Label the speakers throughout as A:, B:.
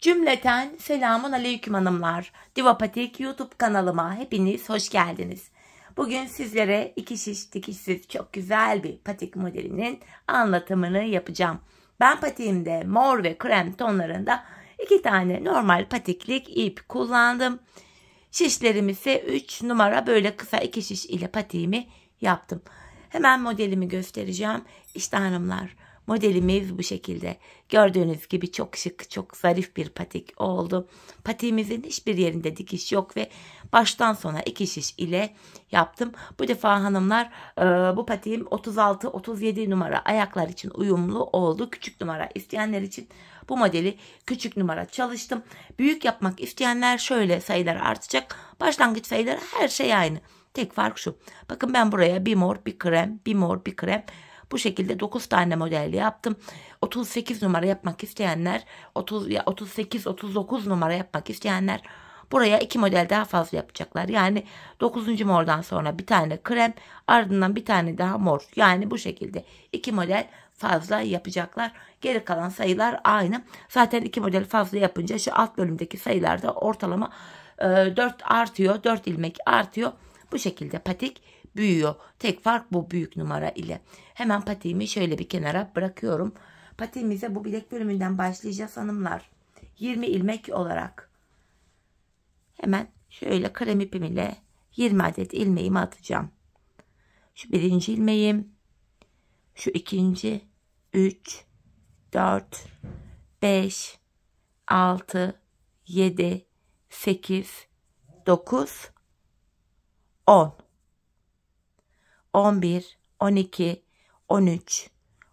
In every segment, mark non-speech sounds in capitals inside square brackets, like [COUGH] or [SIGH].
A: Cümleten selamun aleyküm hanımlar. Divapatik YouTube kanalıma hepiniz hoş geldiniz. Bugün sizlere iki şiş dikişsiz çok güzel bir patik modelinin anlatımını yapacağım. Ben patiğimde mor ve krem tonlarında iki tane normal patiklik ip kullandım. Şişlerim ise 3 numara böyle kısa iki şiş ile patiğimi yaptım. Hemen modelimi göstereceğim. İşte hanımlar Modelimiz bu şekilde. Gördüğünüz gibi çok şık, çok zarif bir patik oldu. Patiğimizin hiçbir yerinde dikiş yok ve baştan sona iki şiş ile yaptım. Bu defa hanımlar e, bu patiğim 36-37 numara ayaklar için uyumlu oldu. Küçük numara isteyenler için bu modeli küçük numara çalıştım. Büyük yapmak isteyenler şöyle sayılar artacak. Başlangıç sayıları her şey aynı. Tek fark şu. Bakın ben buraya bir mor bir krem bir mor bir krem bu şekilde 9 tane model yaptım. 38 numara yapmak isteyenler 30 ya 38 39 numara yapmak isteyenler buraya 2 model daha fazla yapacaklar. Yani 9. mordan sonra bir tane krem ardından bir tane daha mor. Yani bu şekilde 2 model fazla yapacaklar. Geri kalan sayılar aynı. Zaten 2 model fazla yapınca şu alt bölümdeki sayılarda ortalama 4 e, artıyor. 4 ilmek artıyor. Bu şekilde patik büyüyor. Tek fark bu büyük numara ile. Hemen patiğimi şöyle bir kenara bırakıyorum. Patiğimize bu bilek bölümünden başlayacağız hanımlar. 20 ilmek olarak. Hemen şöyle krem ipim ile 20 adet ilmeğimi atacağım. Şu birinci ilmeğim. Şu ikinci. 3, 4, 5, 6, 7, 8, 9, 10. 11, 12, 13,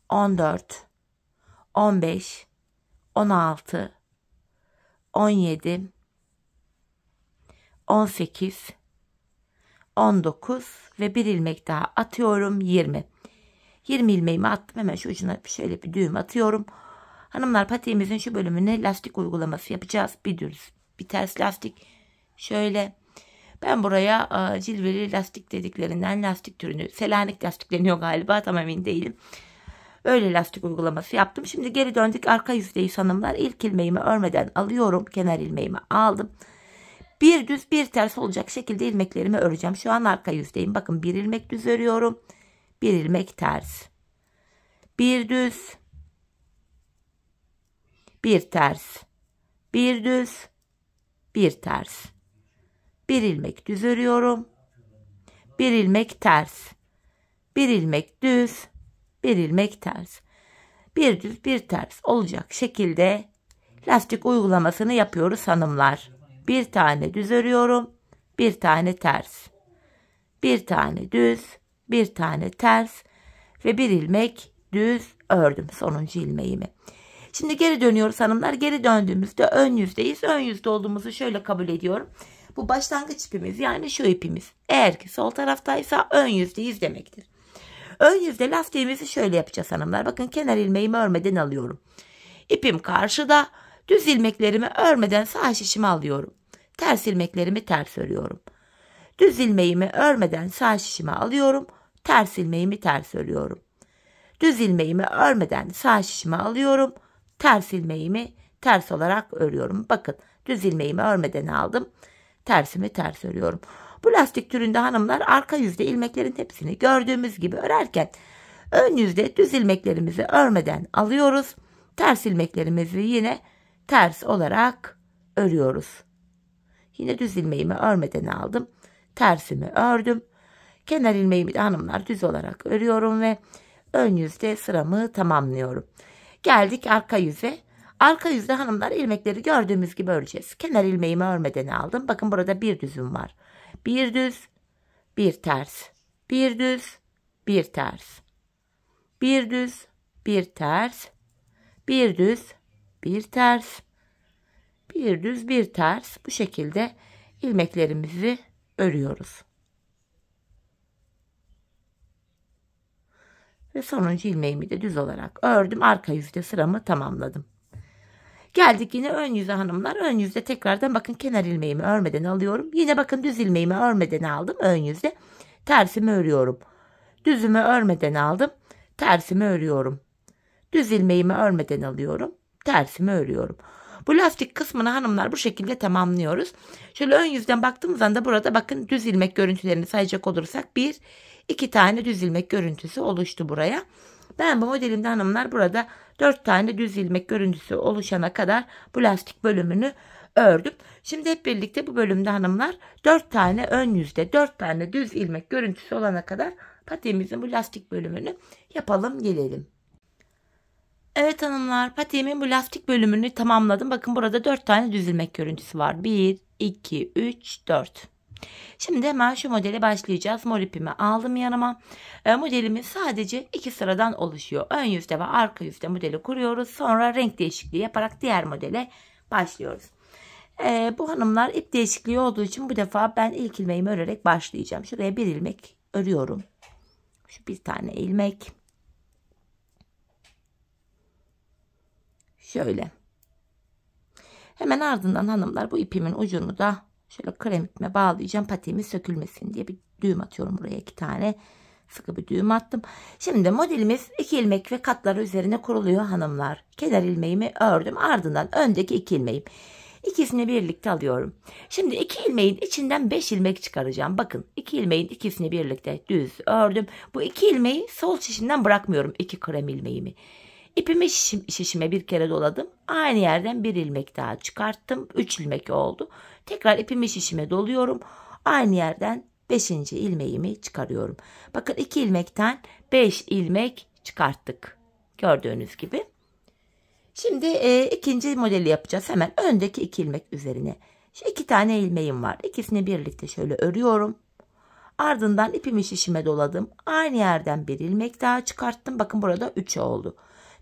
A: 14, 15, 16, 17, 18, 19 ve bir ilmek daha atıyorum 20. 20 ilmeğimi attım hemen şu ucuna şöyle bir düğüm atıyorum. Hanımlar patiğimizin şu bölümüne lastik uygulaması yapacağız. Bir düz bir ters lastik şöyle ben buraya e, cilveli lastik dediklerinden lastik türünü, selanik lastik deniyor galiba tam emin değilim. Öyle lastik uygulaması yaptım. Şimdi geri döndük arka yüzdeyi sanımlar. İlk ilmeğimi örmeden alıyorum. Kenar ilmeğimi aldım. Bir düz bir ters olacak şekilde ilmeklerimi öreceğim. Şu an arka yüzdeyim. Bakın bir ilmek düz örüyorum. Bir ilmek ters. Bir düz. Bir ters. Bir düz. Bir ters. Bir ilmek düz örüyorum. Bir ilmek ters. Bir ilmek düz. Bir ilmek ters. Bir düz bir ters olacak şekilde lastik uygulamasını yapıyoruz hanımlar. Bir tane düz örüyorum. Bir tane ters. Bir tane düz. Bir tane ters. Ve bir ilmek düz ördüm sonuncu ilmeğimi. Şimdi geri dönüyoruz hanımlar. Geri döndüğümüzde ön yüzdeyiz. Ön yüzde olduğumuzu şöyle kabul ediyorum. Bu başlangıç ipimiz yani şu ipimiz. Eğer ki sol taraftaysa ön yüzde yüz demektir. Ön yüzde lastiğimizi şöyle yapacağız hanımlar. Bakın kenar ilmeğimi örmeden alıyorum. İpim karşıda. Düz ilmeklerimi örmeden sağ şişimi alıyorum. Ters ilmeklerimi ters örüyorum. Düz ilmeğimi örmeden sağ şişimi alıyorum. Ters ilmeğimi ters örüyorum. Düz ilmeğimi örmeden sağ şişimi alıyorum. Ters ilmeğimi ters olarak örüyorum. Bakın düz ilmeğimi örmeden aldım tersimi ters örüyorum. Bu lastik türünde hanımlar arka yüzde ilmeklerin hepsini gördüğümüz gibi örerken ön yüzde düz ilmeklerimizi örmeden alıyoruz. Ters ilmeklerimizi yine ters olarak örüyoruz. Yine düz ilmeğimi örmeden aldım. Tersimi ördüm. Kenar ilmeğimi de hanımlar düz olarak örüyorum ve ön yüzde sıramı tamamlıyorum. Geldik arka yüze. Arka yüzde hanımlar ilmekleri gördüğümüz gibi öreceğiz. Kenar ilmeğimi örmeden aldım. Bakın burada bir düzüm var. Bir düz, bir ters. Bir düz, bir ters. Bir düz, bir ters. Bir düz, bir ters. Bir düz, bir ters. Bu şekilde ilmeklerimizi örüyoruz. Ve sonuncu ilmeğimi de düz olarak ördüm. Arka yüzde sıramı tamamladım. Geldik yine ön yüze hanımlar. Ön yüzde tekrardan bakın kenar ilmeğimi örmeden alıyorum. Yine bakın düz ilmeğimi örmeden aldım ön yüzde. Tersimi örüyorum. Düzümü örmeden aldım. Tersimi örüyorum. Düz ilmeğimi örmeden alıyorum. Tersimi örüyorum. Bu lastik kısmını hanımlar bu şekilde tamamlıyoruz. Şöyle ön yüzden baktığımız anda burada bakın düz ilmek görüntülerini sayacak olursak bir iki tane düz ilmek görüntüsü oluştu buraya. Ben bu modelimde hanımlar burada 4 tane düz ilmek görüntüsü oluşana kadar bu lastik bölümünü ördüm. Şimdi hep birlikte bu bölümde hanımlar 4 tane ön yüzde 4 tane düz ilmek görüntüsü olana kadar patiğimizin bu lastik bölümünü yapalım gelelim. Evet hanımlar patiğimin bu lastik bölümünü tamamladım. Bakın burada 4 tane düz ilmek görüntüsü var. 1, 2, 3, 4. Şimdi hemen şu modele başlayacağız. Mor ipimi aldım yanıma. E, modelimiz sadece iki sıradan oluşuyor. Ön yüzde ve arka yüzde modeli kuruyoruz. Sonra renk değişikliği yaparak diğer modele başlıyoruz. E, bu hanımlar ip değişikliği olduğu için bu defa ben ilk ilmeğimi örerek başlayacağım. Şuraya bir ilmek örüyorum. Şu bir tane ilmek. Şöyle. Hemen ardından hanımlar bu ipimin ucunu da Şöyle kremitime bağlayacağım patiğimi sökülmesin diye bir düğüm atıyorum buraya iki tane. Sıkı bir düğüm attım. Şimdi modelimiz iki ilmek ve katları üzerine kuruluyor hanımlar. Kenar ilmeğimi ördüm. Ardından öndeki iki ilmeğim. İkisini birlikte alıyorum. Şimdi iki ilmeğin içinden beş ilmek çıkaracağım. Bakın iki ilmeğin ikisini birlikte düz ördüm. Bu iki ilmeği sol şişinden bırakmıyorum. iki krem ilmeğimi. İpimi şişim, şişime bir kere doladım. Aynı yerden bir ilmek daha çıkarttım. Üç ilmek oldu. Tekrar ipimi şişime doluyorum. Aynı yerden beşinci ilmeğimi çıkarıyorum. Bakın iki ilmekten beş ilmek çıkarttık. Gördüğünüz gibi. Şimdi e, ikinci modeli yapacağız. Hemen öndeki iki ilmek üzerine. Şu iki tane ilmeğim var. İkisini birlikte şöyle örüyorum. Ardından ipimi şişime doladım. Aynı yerden bir ilmek daha çıkarttım. Bakın burada üç oldu.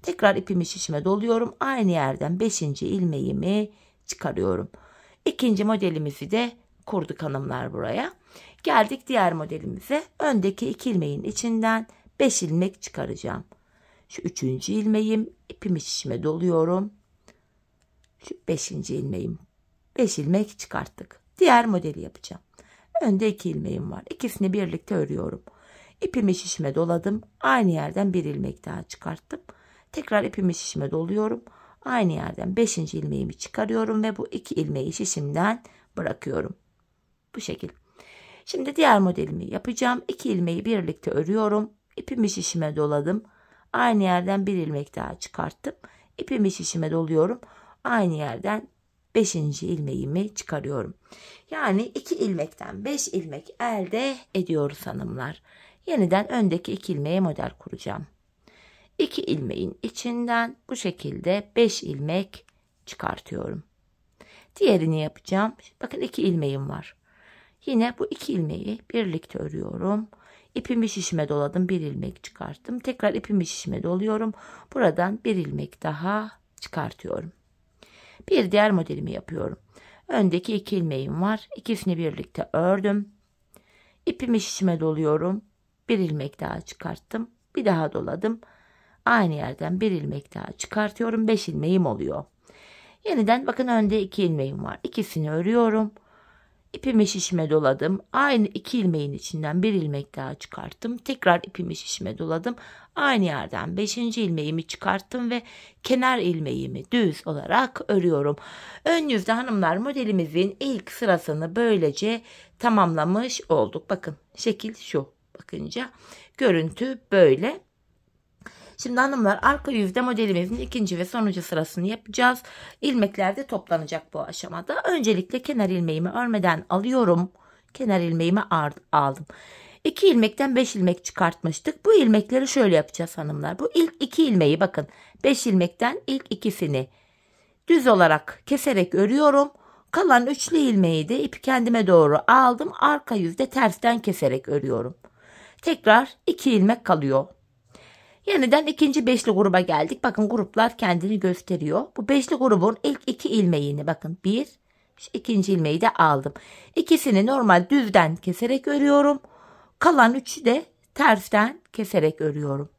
A: Tekrar ipimi şişime doluyorum. Aynı yerden 5. ilmeğimi çıkarıyorum. İkinci modelimizi de kurduk hanımlar buraya. Geldik diğer modelimize. Öndeki iki ilmeğin içinden 5 ilmek çıkaracağım. Şu üçüncü ilmeğim ipimi şişime doluyorum. Şu beşinci ilmeğim. 5 ilmek çıkarttık. Diğer modeli yapacağım. Önde iki ilmeğim var. İkisini birlikte örüyorum. İpimi şişime doladım. Aynı yerden bir ilmek daha çıkarttım. Tekrar ipimi şişime doluyorum. Aynı yerden 5. ilmeğimi çıkarıyorum ve bu iki ilmeği şişimden bırakıyorum. Bu şekil. Şimdi diğer modelimi yapacağım. İki ilmeği birlikte örüyorum. İpimi şişime doladım. Aynı yerden bir ilmek daha çıkarttım. İpimi şişime doluyorum. Aynı yerden 5. ilmeğimi çıkarıyorum. Yani 2 ilmekten 5 ilmek elde ediyoruz hanımlar. Yeniden öndeki 2 ilmeğe model kuracağım. 2 ilmeğin içinden bu şekilde 5 ilmek çıkartıyorum. Diğerini yapacağım. Bakın 2 ilmeğim var. Yine bu 2 ilmeği birlikte örüyorum. İpimi şişime doladım. 1 ilmek çıkarttım. Tekrar ipimi şişime doluyorum. Buradan 1 ilmek daha çıkartıyorum. Bir diğer modelimi yapıyorum. Öndeki 2 ilmeğim var. İkisini birlikte ördüm. İpimi şişime doluyorum. Bir ilmek daha çıkarttım. Bir daha doladım. Aynı yerden bir ilmek daha çıkartıyorum. 5 ilmeğim oluyor. Yeniden bakın önde 2 ilmeğim var. İkisini örüyorum. İpimi şişme doladım. Aynı iki ilmeğin içinden bir ilmek daha çıkarttım. Tekrar ipimi şişme doladım. Aynı yerden beşinci ilmeğimi çıkarttım ve kenar ilmeğimi düz olarak örüyorum. Ön yüzde hanımlar modelimizin ilk sırasını böylece tamamlamış olduk. Bakın şekil şu bakınca görüntü böyle. Şimdi hanımlar arka yüzde modelimizin ikinci ve sonuncu sırasını yapacağız. İlmekler de toplanacak bu aşamada. Öncelikle kenar ilmeğimi örmeden alıyorum. Kenar ilmeğimi aldım. 2 ilmekten 5 ilmek çıkartmıştık. Bu ilmekleri şöyle yapacağız hanımlar. Bu ilk 2 ilmeği bakın. 5 ilmekten ilk ikisini düz olarak keserek örüyorum. Kalan üçlü ilmeği de ipi kendime doğru aldım. Arka yüzde tersten keserek örüyorum. Tekrar 2 ilmek kalıyor. Yeniden ikinci beşli gruba geldik. Bakın gruplar kendini gösteriyor. Bu beşli grubun ilk iki ilmeğini bakın. Bir, ikinci ilmeği de aldım. İkisini normal düzden keserek örüyorum. Kalan üçü de tersten keserek örüyorum.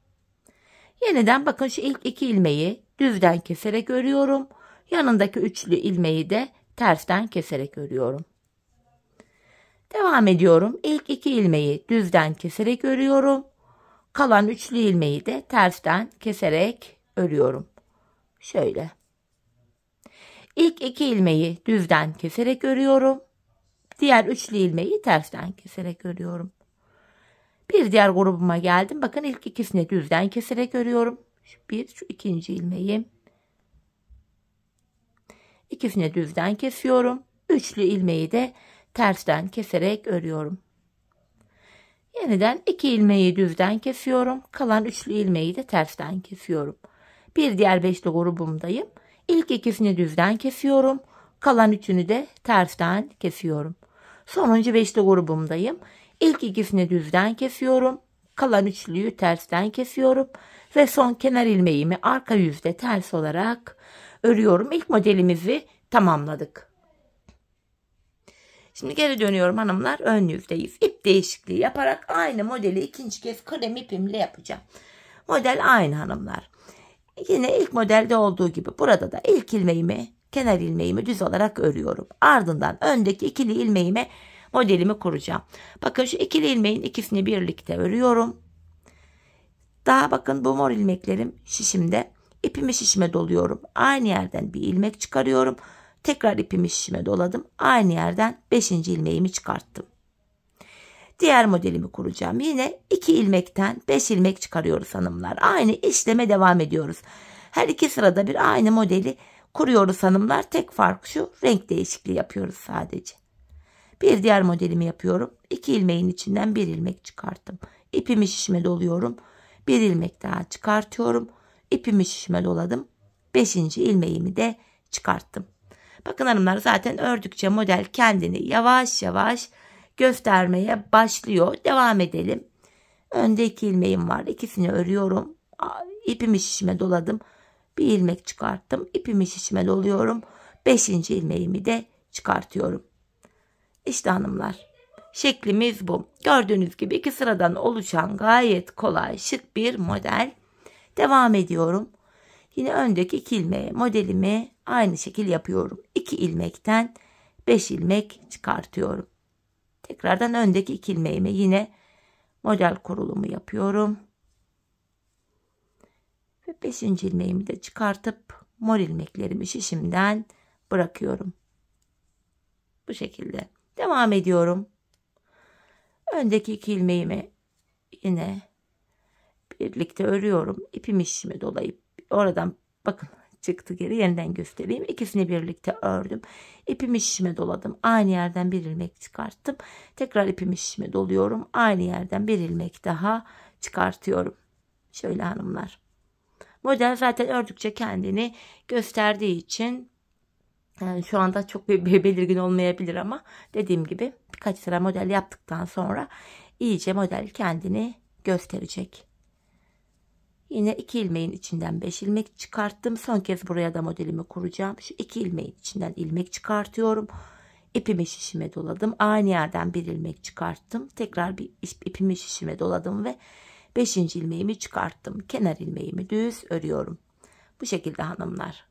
A: Yeniden bakın şu ilk iki ilmeği düzden keserek örüyorum. Yanındaki üçlü ilmeği de tersten keserek örüyorum. Devam ediyorum. İlk iki ilmeği düzden keserek örüyorum. Kalan üçlü ilmeği de tersten keserek örüyorum. Şöyle. İlk iki ilmeği düzden keserek örüyorum. Diğer üçlü ilmeği tersten keserek örüyorum. Bir diğer grubuma geldim. Bakın ilk ikisini düzden keserek örüyorum. Şu bir, şu ikinci ilmeği. İkisini düzden kesiyorum. Üçlü ilmeği de tersten keserek örüyorum. Yeniden 2 ilmeği düzden kesiyorum. Kalan üçlü ilmeği de tersten kesiyorum. Bir diğer beşli grubumdayım. İlk ikisini düzden kesiyorum. Kalan üçünü de tersten kesiyorum. Sonuncu beşli grubumdayım. İlk ikisini düzden kesiyorum. Kalan üçlüyü tersten kesiyorum. Ve son kenar ilmeğimi arka yüzde ters olarak örüyorum. İlk modelimizi tamamladık. Şimdi geri dönüyorum hanımlar. Ön yükleyip ip değişikliği yaparak aynı modeli ikinci kez krem ipimle yapacağım. Model aynı hanımlar. Yine ilk modelde olduğu gibi burada da ilk ilmeğimi kenar ilmeğimi düz olarak örüyorum. Ardından öndeki ikili ilmeğime modelimi kuracağım. Bakın şu ikili ilmeğin ikisini birlikte örüyorum. Daha bakın bu mor ilmeklerim şişimde. İpimi şişime doluyorum. Aynı yerden bir ilmek çıkarıyorum. Tekrar ipimi şişime doladım. Aynı yerden 5. ilmeğimi çıkarttım. Diğer modelimi kuracağım. Yine 2 ilmekten 5 ilmek çıkarıyoruz hanımlar. Aynı işleme devam ediyoruz. Her iki sırada bir aynı modeli kuruyoruz hanımlar. Tek fark şu renk değişikliği yapıyoruz sadece. Bir diğer modelimi yapıyorum. 2 ilmeğin içinden bir ilmek çıkarttım. İpimi şişime doluyorum. Bir ilmek daha çıkartıyorum. İpimi şişime doladım. 5. ilmeğimi de çıkarttım. Bakın hanımlar zaten ördükçe model kendini yavaş yavaş göstermeye başlıyor. Devam edelim. Önde iki ilmeğim var. İkisini örüyorum. İpimi şişime doladım. Bir ilmek çıkarttım. İpimi şişime doluyorum. Beşinci ilmeğimi de çıkartıyorum. İşte hanımlar. Şeklimiz bu. Gördüğünüz gibi iki sıradan oluşan gayet kolay şık bir model. Devam ediyorum. Yine öndeki iki ilmeği modelimi Aynı şekil yapıyorum. 2 ilmekten 5 ilmek çıkartıyorum. Tekrardan öndeki 2 ilmeğimi yine model kurulumu yapıyorum. Ve 5. ilmeğimi de çıkartıp mor ilmeklerimi şişimden bırakıyorum. Bu şekilde devam ediyorum. Öndeki iki ilmeğimi yine birlikte örüyorum. İpimi şişime dolayıp oradan bakın çıktı geri yeniden göstereyim ikisini birlikte ördüm ipimi şişime doladım aynı yerden bir ilmek çıkarttım tekrar ipimi şişime doluyorum aynı yerden bir ilmek daha çıkartıyorum şöyle hanımlar model zaten ördükçe kendini gösterdiği için yani şu anda çok belirgin olmayabilir ama dediğim gibi birkaç sıra model yaptıktan sonra iyice model kendini gösterecek. Yine iki ilmeğin içinden 5 ilmek çıkarttım. Son kez buraya da modelimi kuracağım. Şu iki ilmeğin içinden ilmek çıkartıyorum. İpimi şişime doladım. Aynı yerden bir ilmek çıkarttım. Tekrar bir ipimi şişime doladım ve 5. ilmeğimi çıkarttım. Kenar ilmeğimi düz örüyorum. Bu şekilde hanımlar.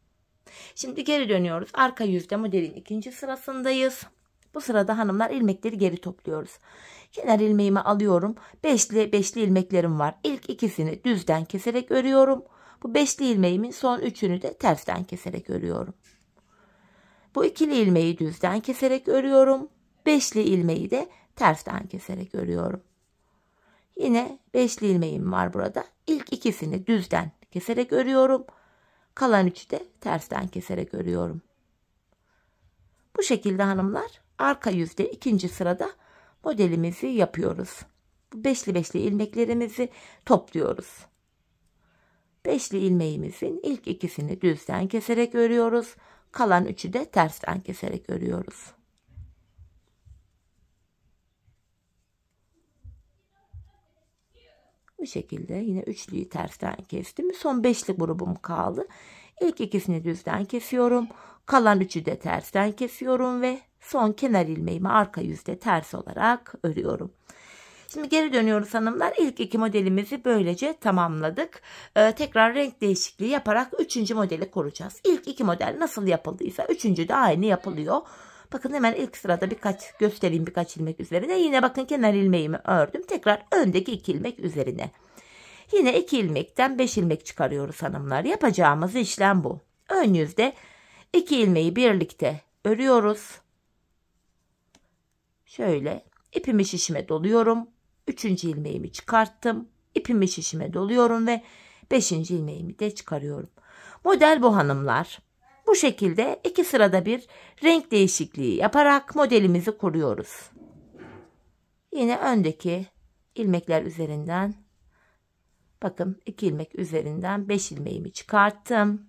A: Şimdi geri dönüyoruz. Arka yüzde modelin ikinci sırasındayız. Bu sırada hanımlar ilmekleri geri topluyoruz. Kenar ilmeğimi alıyorum. Beşli, beşli ilmeklerim var. İlk ikisini düzden keserek örüyorum. Bu beşli ilmeğimin son üçünü de tersten keserek örüyorum. Bu ikili ilmeği düzden keserek örüyorum. Beşli ilmeği de tersten keserek örüyorum. Yine beşli ilmeğim var burada. İlk ikisini düzden keserek örüyorum. Kalan üçü de tersten keserek örüyorum. Bu şekilde hanımlar arka yüzde ikinci sırada modelimizi yapıyoruz. Bu Beşli beşli ilmeklerimizi topluyoruz. Beşli ilmeğimizin ilk ikisini düzden keserek örüyoruz. Kalan üçü de tersten keserek örüyoruz. Bu şekilde yine üçlüyü tersten kestim. Son beşli grubum kaldı. İlk ikisini düzden kesiyorum. Kalan üçü de tersten kesiyorum ve son kenar ilmeğimi arka yüzde ters olarak örüyorum. Şimdi geri dönüyoruz hanımlar. İlk iki modelimizi böylece tamamladık. Ee, tekrar renk değişikliği yaparak üçüncü modeli koruyacağız. İlk iki model nasıl yapıldıysa üçüncü de aynı yapılıyor. Bakın hemen ilk sırada birkaç göstereyim birkaç ilmek üzerine. Yine bakın kenar ilmeğimi ördüm. Tekrar öndeki iki ilmek üzerine. Yine 2 ilmekten 5 ilmek çıkarıyoruz hanımlar. Yapacağımız işlem bu. Ön yüzde 2 ilmeği birlikte örüyoruz. Şöyle ipimi şişime doluyorum. 3. ilmeğimi çıkarttım. İpimi şişime doluyorum ve 5. ilmeğimi de çıkarıyorum. Model bu hanımlar. Bu şekilde iki sırada bir renk değişikliği yaparak modelimizi kuruyoruz. Yine öndeki ilmekler üzerinden Bakın 2 ilmek üzerinden 5 ilmeğimi çıkarttım.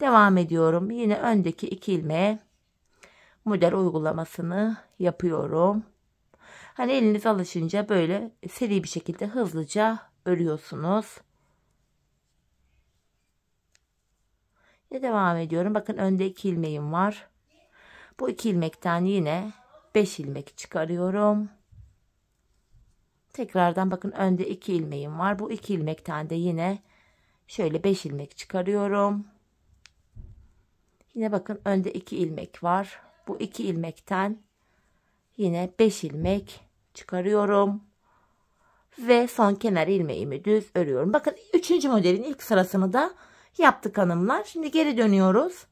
A: Devam ediyorum. Yine öndeki 2 ilmeğe model uygulamasını yapıyorum. Hani eliniz alışınca böyle seri bir şekilde hızlıca örüyorsunuz. Ve devam ediyorum. Bakın önde 2 ilmeğim var. Bu 2 ilmekten yine 5 ilmek çıkarıyorum. Tekrardan bakın önde 2 ilmeğim var. Bu 2 ilmekten de yine şöyle 5 ilmek çıkarıyorum. Yine bakın önde 2 ilmek var. Bu 2 ilmekten yine 5 ilmek çıkarıyorum. Ve son kenar ilmeğimi düz örüyorum. Bakın 3. modelin ilk sırasını da yaptık hanımlar. Şimdi geri dönüyoruz.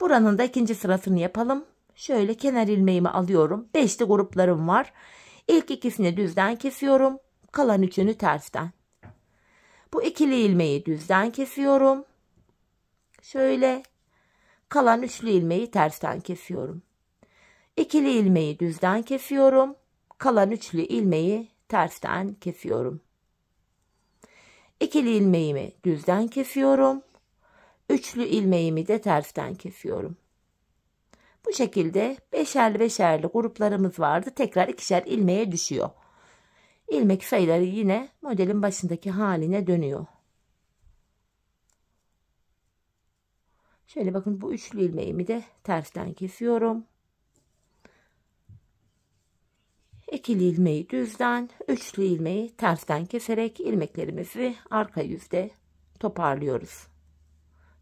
A: Buranın da ikinci sırasını yapalım. Şöyle kenar ilmeğimi alıyorum. 5'li gruplarım var. İlk ikisini düzden kesiyorum. Kalan üçünü tersten. Bu ikili ilmeği düzden kesiyorum. Şöyle kalan üçlü ilmeği tersten kesiyorum. İkili ilmeği düzden kesiyorum. Kalan üçlü ilmeği tersten kesiyorum. İkili ilmeğimi düzden kesiyorum. Üçlü ilmeğimi de tersten kesiyorum. Bu şekilde beşerli beşerli gruplarımız vardı. Tekrar ikişer ilmeğe düşüyor. İlmek sayıları yine modelin başındaki haline dönüyor. Şöyle bakın bu üçlü ilmeğimi de tersten kesiyorum. İkili ilmeği düzden, üçlü ilmeği tersten keserek ilmeklerimizi arka yüzde toparlıyoruz.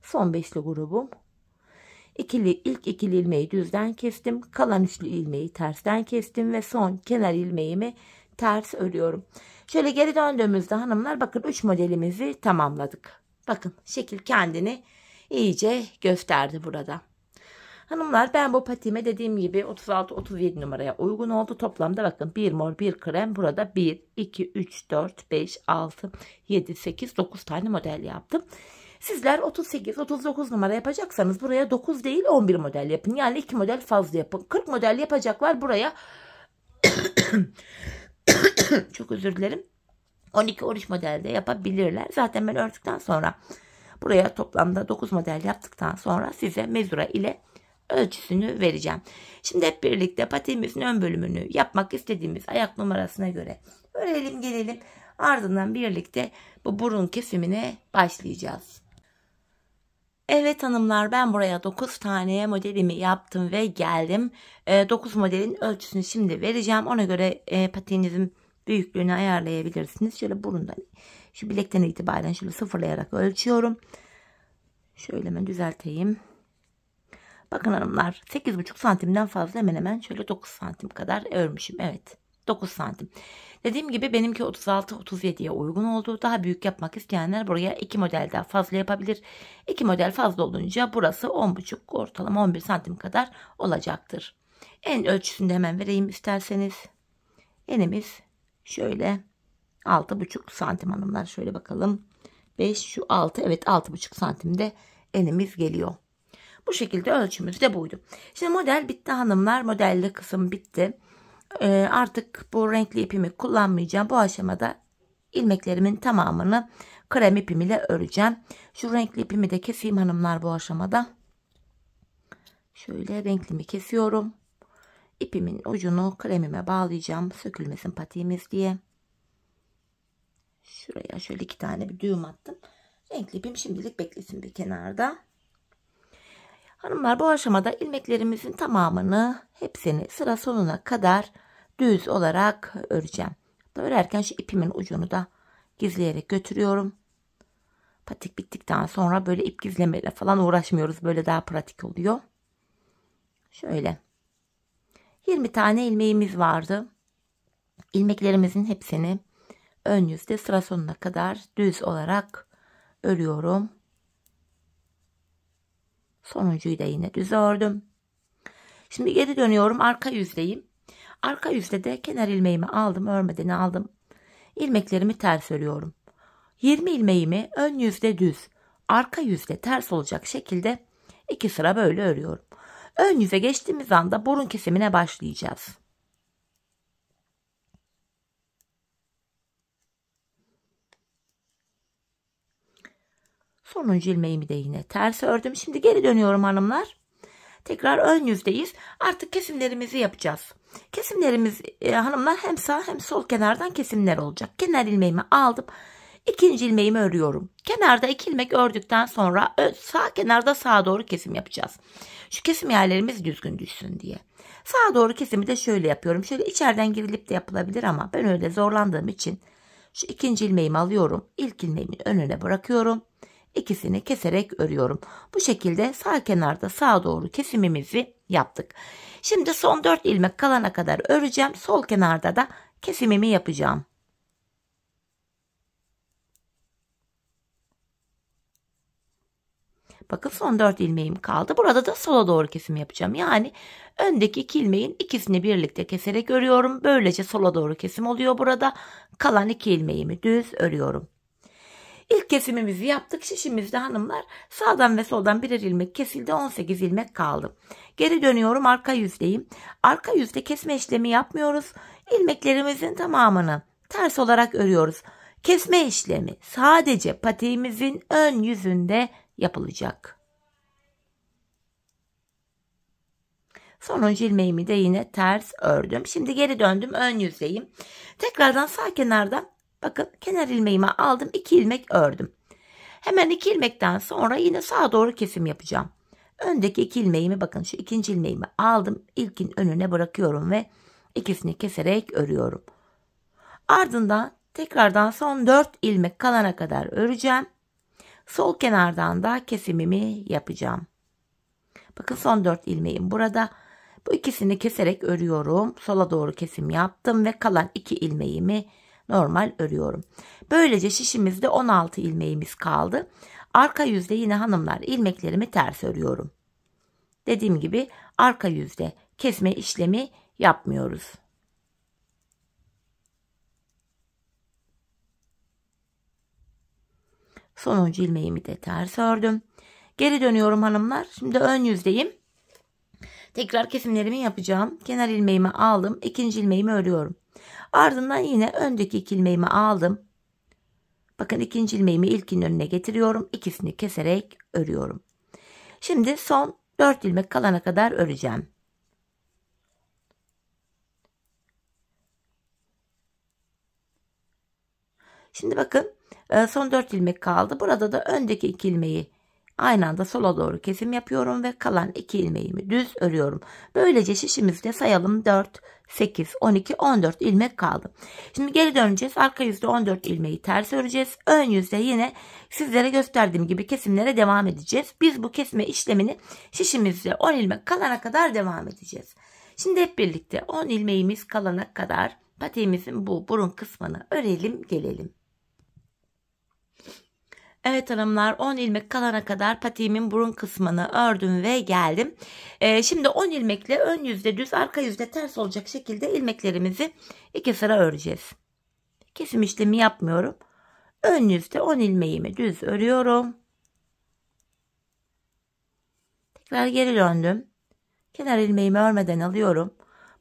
A: Son beşli grubum İkili, ilk ikili ilmeği düzden kestim. Kalan üçlü ilmeği tersten kestim ve son kenar ilmeğimi ters örüyorum. Şöyle geri döndüğümüzde hanımlar bakın 3 modelimizi tamamladık. Bakın şekil kendini iyice gösterdi burada. Hanımlar ben bu patime dediğim gibi 36-37 numaraya uygun oldu. Toplamda bakın 1 mor 1 krem burada 1, 2, 3, 4, 5, 6, 7, 8, 9 tane model yaptım. Sizler 38-39 numara yapacaksanız buraya 9 değil 11 model yapın. Yani 2 model fazla yapın. 40 model yapacaklar buraya. [COUGHS] Çok özür dilerim. 12-13 modelde yapabilirler. Zaten ben ördükten sonra buraya toplamda 9 model yaptıktan sonra size mezura ile ölçüsünü vereceğim. Şimdi hep birlikte patiğimizin ön bölümünü yapmak istediğimiz ayak numarasına göre örelim gelelim. Ardından birlikte bu burun kesimine başlayacağız. Evet hanımlar ben buraya 9 tane modelimi yaptım ve geldim. E, ee, 9 modelin ölçüsünü şimdi vereceğim. Ona göre e, patiğinizin büyüklüğünü ayarlayabilirsiniz. Şöyle burundan şu bilekten itibaren şöyle sıfırlayarak ölçüyorum. Şöyle hemen düzelteyim. Bakın hanımlar 8,5 santimden fazla hemen hemen şöyle 9 santim kadar örmüşüm. Evet 9 santim. Dediğim gibi benimki 36-37'ye uygun oldu. Daha büyük yapmak isteyenler buraya iki daha fazla yapabilir. İki model fazla olunca burası 10,5 ortalama 11 santim kadar olacaktır. En ölçüsünü de hemen vereyim isterseniz. Enimiz şöyle 6,5 santim hanımlar. Şöyle bakalım. 5 şu 6 evet 6,5 santimde enimiz geliyor. Bu şekilde ölçümüz de buydu. Şimdi model bitti hanımlar. Modelle kısım bitti. Ee, artık bu renkli ipimi kullanmayacağım. Bu aşamada ilmeklerimin tamamını krem ipim ile öreceğim. Şu renkli ipimi de keseyim hanımlar bu aşamada. Şöyle renklimi kesiyorum. İpimin ucunu kremime bağlayacağım. Sökülmesin patiğimiz diye. Şuraya şöyle iki tane bir düğüm attım. Renkli ipim şimdilik beklesin bir kenarda. Hanımlar bu aşamada ilmeklerimizin tamamını hepsini sıra sonuna kadar düz olarak öreceğim. Örerken şu ipimin ucunu da gizleyerek götürüyorum. Patik bittikten sonra böyle ip gizlemeyle falan uğraşmıyoruz. Böyle daha pratik oluyor. Şöyle. 20 tane ilmeğimiz vardı. İlmeklerimizin hepsini ön yüzde sıra sonuna kadar düz olarak örüyorum. Sonuncuyu da yine düz ördüm. Şimdi geri dönüyorum arka yüzdeyim. Arka yüzde de kenar ilmeğimi aldım örmeden aldım. İlmeklerimi ters örüyorum. 20 ilmeğimi ön yüzde düz arka yüzde ters olacak şekilde iki sıra böyle örüyorum. Ön yüze geçtiğimiz anda burun kesimine başlayacağız. Sonuncu ilmeğimi de yine ters ördüm. Şimdi geri dönüyorum hanımlar. Tekrar ön yüzdeyiz. Artık kesimlerimizi yapacağız. Kesimlerimiz e, hanımlar hem sağ hem sol kenardan kesimler olacak. Kenar ilmeğimi aldım. İkinci ilmeğimi örüyorum. Kenarda iki ilmek ördükten sonra sağ kenarda sağa doğru kesim yapacağız. Şu kesim yerlerimiz düzgün düşsün diye. Sağa doğru kesimi de şöyle yapıyorum. Şöyle içeriden girilip de yapılabilir ama ben öyle zorlandığım için şu ikinci ilmeğimi alıyorum. İlk ilmeğimin önüne bırakıyorum ikisini keserek örüyorum. Bu şekilde sağ kenarda sağa doğru kesimimizi yaptık. Şimdi son 4 ilmek kalana kadar öreceğim. Sol kenarda da kesimimi yapacağım. Bakın son 4 ilmeğim kaldı. Burada da sola doğru kesim yapacağım. Yani öndeki 2 ilmeğin ikisini birlikte keserek örüyorum. Böylece sola doğru kesim oluyor burada. Kalan 2 ilmeğimi düz örüyorum. İlk kesimimizi yaptık. Şişimizde hanımlar sağdan ve soldan birer ilmek kesildi. 18 ilmek kaldı. Geri dönüyorum arka yüzdeyim. Arka yüzde kesme işlemi yapmıyoruz. İlmeklerimizin tamamını ters olarak örüyoruz. Kesme işlemi sadece patiğimizin ön yüzünde yapılacak. Sonuncu ilmeğimi de yine ters ördüm. Şimdi geri döndüm ön yüzdeyim. Tekrardan sağ kenardan Bakın kenar ilmeğimi aldım. 2 ilmek ördüm. Hemen 2 ilmekten sonra yine sağa doğru kesim yapacağım. Öndeki 2 ilmeğimi bakın şu ikinci ilmeğimi aldım. İlkin önüne bırakıyorum ve ikisini keserek örüyorum. Ardından tekrardan son 4 ilmek kalana kadar öreceğim. Sol kenardan da kesimimi yapacağım. Bakın son 4 ilmeğim burada. Bu ikisini keserek örüyorum. Sola doğru kesim yaptım ve kalan 2 ilmeğimi normal örüyorum. Böylece şişimizde 16 ilmeğimiz kaldı. Arka yüzde yine hanımlar ilmeklerimi ters örüyorum. Dediğim gibi arka yüzde kesme işlemi yapmıyoruz. Sonuncu ilmeğimi de ters ördüm. Geri dönüyorum hanımlar. Şimdi ön yüzdeyim. Tekrar kesimlerimi yapacağım. Kenar ilmeğimi aldım. İkinci ilmeğimi örüyorum. Ardından yine öndeki iki ilmeğimi aldım. Bakın ikinci ilmeğimi ilkinin önüne getiriyorum. İkisini keserek örüyorum. Şimdi son 4 ilmek kalana kadar öreceğim. Şimdi bakın e, son 4 ilmek kaldı. Burada da öndeki 2 ilmeği Aynı anda sola doğru kesim yapıyorum ve kalan 2 ilmeğimi düz örüyorum. Böylece şişimizde sayalım 4, 8, 12, 14 ilmek kaldı. Şimdi geri döneceğiz. Arka yüzde 14 ilmeği ters öreceğiz. Ön yüzde yine sizlere gösterdiğim gibi kesimlere devam edeceğiz. Biz bu kesme işlemini şişimizde 10 ilmek kalana kadar devam edeceğiz. Şimdi hep birlikte 10 ilmeğimiz kalana kadar patiğimizin bu burun kısmını örelim gelelim. Evet hanımlar 10 ilmek kalana kadar patiğimin burun kısmını ördüm ve geldim. Ee, şimdi 10 ilmekle ön yüzde düz arka yüzde ters olacak şekilde ilmeklerimizi iki sıra öreceğiz. Kesim işlemi yapmıyorum. Ön yüzde 10 ilmeğimi düz örüyorum. Tekrar geri döndüm. Kenar ilmeğimi örmeden alıyorum.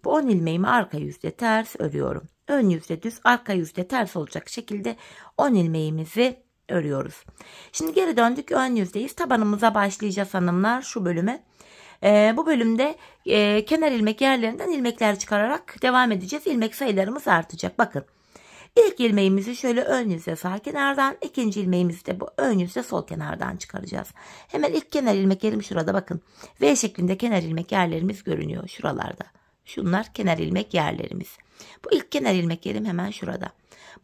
A: Bu 10 ilmeğimi arka yüzde ters örüyorum. Ön yüzde düz arka yüzde ters olacak şekilde 10 ilmeğimizi örüyoruz. Şimdi geri döndük ön yüzdeyiz. Tabanımıza başlayacağız hanımlar şu bölüme. E, bu bölümde e, kenar ilmek yerlerinden ilmekler çıkararak devam edeceğiz. İlmek sayılarımız artacak. Bakın. ilk ilmeğimizi şöyle ön yüzde sağ kenardan, ikinci ilmeğimizi de bu ön yüzde sol kenardan çıkaracağız. Hemen ilk kenar ilmek yerim şurada bakın. V şeklinde kenar ilmek yerlerimiz görünüyor şuralarda. Şunlar kenar ilmek yerlerimiz. Bu ilk kenar ilmek yerim hemen şurada.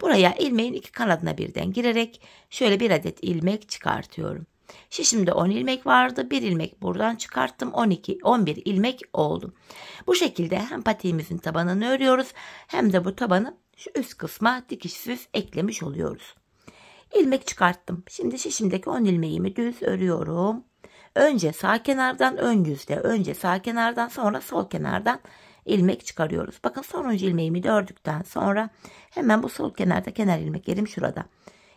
A: Buraya ilmeğin iki kanadına birden girerek şöyle bir adet ilmek çıkartıyorum. Şişimde 10 ilmek vardı. 1 ilmek buradan çıkarttım. 12, 11 ilmek oldu. Bu şekilde hem patiğimizin tabanını örüyoruz hem de bu tabanı şu üst kısma dikişsiz eklemiş oluyoruz. İlmek çıkarttım. Şimdi şişimdeki 10 ilmeğimi düz örüyorum. Önce sağ kenardan ön yüzde, önce sağ kenardan sonra sol kenardan ilmek çıkarıyoruz. Bakın sonuncu ilmeğimi dördükten sonra hemen bu sol kenarda kenar ilmek yerim şurada.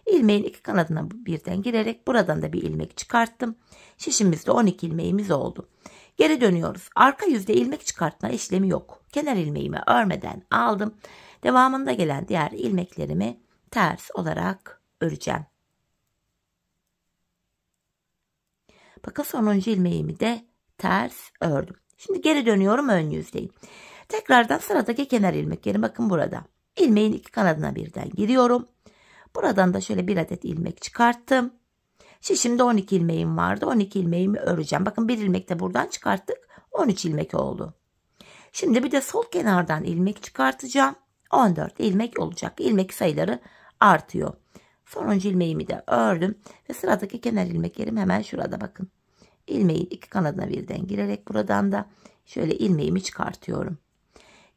A: Ilmeğin iki kanadına birden girerek buradan da bir ilmek çıkarttım. Şişimizde 12 ilmeğimiz oldu. Geri dönüyoruz. Arka yüzde ilmek çıkartma işlemi yok. Kenar ilmeğimi örmeden aldım. Devamında gelen diğer ilmeklerimi ters olarak öreceğim. Bakın sonuncu ilmeğimi de ters ördüm. Şimdi geri dönüyorum ön yüzdeyim. Tekrardan sıradaki kenar ilmek yeri bakın burada. İlmeğin iki kanadına birden giriyorum. Buradan da şöyle bir adet ilmek çıkarttım. Şimdi 12 ilmeğim vardı. 12 ilmeğimi öreceğim. Bakın bir ilmek de buradan çıkarttık. 13 ilmek oldu. Şimdi bir de sol kenardan ilmek çıkartacağım. 14 ilmek olacak. İlmek sayıları artıyor. Sonuncu ilmeğimi de ördüm ve sıradaki kenar ilmek yerim hemen şurada bakın ilmeğin iki kanadına birden girerek buradan da şöyle ilmeğimi çıkartıyorum.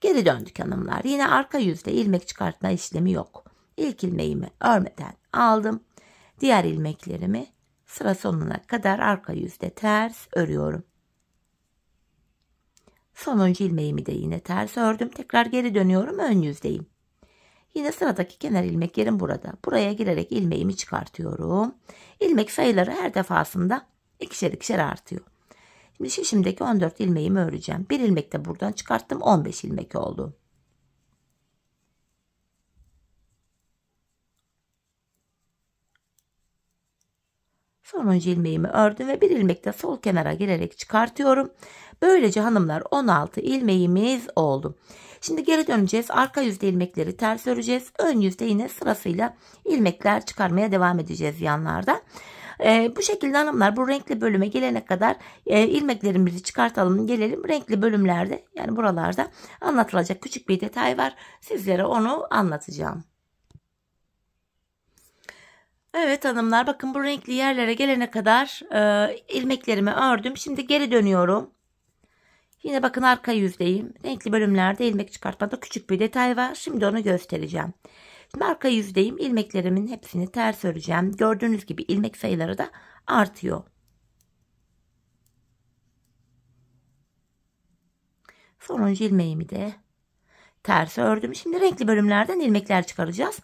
A: Geri döndük hanımlar. Yine arka yüzde ilmek çıkartma işlemi yok. İlk ilmeğimi örmeden aldım. Diğer ilmeklerimi sıra sonuna kadar arka yüzde ters örüyorum. Sonuncu ilmeğimi de yine ters ördüm. Tekrar geri dönüyorum ön yüzdeyim. Yine sıradaki kenar ilmek yerim burada. Buraya girerek ilmeğimi çıkartıyorum. İlmek sayıları her defasında ikişer ikişer artıyor. Şimdi şişimdeki 14 ilmeğimi öreceğim. Bir ilmek de buradan çıkarttım. 15 ilmek oldu. Sonuncu ilmeğimi ördüm ve bir ilmekte sol kenara girerek çıkartıyorum. Böylece hanımlar 16 ilmeğimiz oldu. Şimdi geri döneceğiz. Arka yüzde ilmekleri ters öreceğiz. Ön yüzde yine sırasıyla ilmekler çıkarmaya devam edeceğiz yanlarda. E, bu şekilde hanımlar bu renkli bölüme gelene kadar e, ilmeklerimizi çıkartalım gelelim. Renkli bölümlerde yani buralarda anlatılacak küçük bir detay var. Sizlere onu anlatacağım. Evet hanımlar bakın bu renkli yerlere gelene kadar e, ilmeklerimi ördüm. Şimdi geri dönüyorum. Yine bakın arka yüzdeyim. Renkli bölümlerde ilmek çıkartmada küçük bir detay var. Şimdi onu göstereceğim. Şimdi arka yüzdeyim. İlmeklerimin hepsini ters öreceğim. Gördüğünüz gibi ilmek sayıları da artıyor. Sonuncu ilmeğimi de ters ördüm. Şimdi renkli bölümlerden ilmekler çıkaracağız.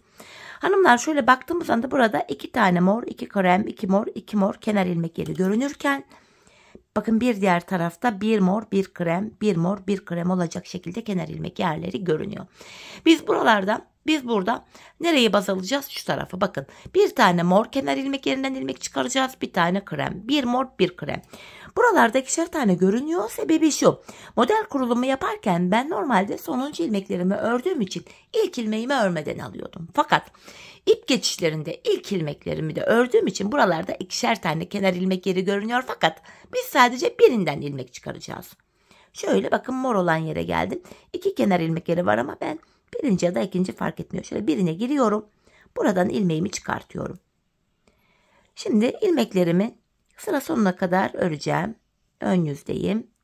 A: Hanımlar şöyle baktığımız anda burada iki tane mor, iki krem, iki mor, iki mor kenar ilmek yeri görünürken Bakın bir diğer tarafta bir mor bir krem bir mor bir krem olacak şekilde kenar ilmek yerleri görünüyor. Biz buralarda biz burada nereyi baz alacağız? Şu tarafa bakın. Bir tane mor kenar ilmek yerinden ilmek çıkaracağız. Bir tane krem. Bir mor bir krem. Buralarda ikişer tane görünüyor. Sebebi şu. Model kurulumu yaparken ben normalde sonuncu ilmeklerimi ördüğüm için ilk ilmeğimi örmeden alıyordum. Fakat İp geçişlerinde ilk ilmeklerimi de ördüğüm için buralarda ikişer tane kenar ilmek yeri görünüyor fakat biz sadece birinden ilmek çıkaracağız. Şöyle bakın mor olan yere geldim. İki kenar ilmek yeri var ama ben birinci ya da ikinci fark etmiyor. Şöyle birine giriyorum. Buradan ilmeğimi çıkartıyorum. Şimdi ilmeklerimi sıra sonuna kadar öreceğim. Ön yüzdeyim.